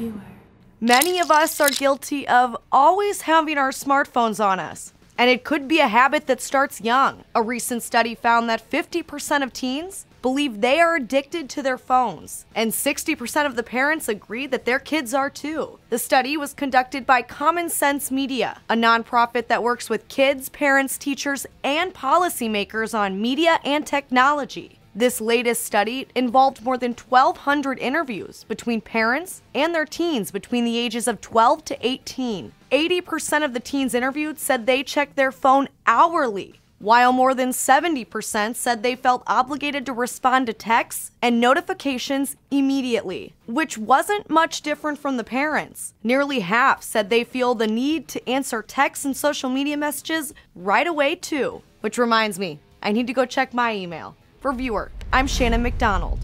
viewer. Many of us are guilty of always having our smartphones on us, and it could be a habit that starts young. A recent study found that 50% of teens believe they are addicted to their phones, and 60% of the parents agree that their kids are too. The study was conducted by Common Sense Media, a nonprofit that works with kids, parents, teachers, and policymakers on media and technology. This latest study involved more than 1,200 interviews between parents and their teens between the ages of 12 to 18. 80% of the teens interviewed said they checked their phone hourly, while more than 70% said they felt obligated to respond to texts and notifications immediately, which wasn't much different from the parents. Nearly half said they feel the need to answer texts and social media messages right away, too. Which reminds me, I need to go check my email. For Viewer. I'm Shannon McDonald.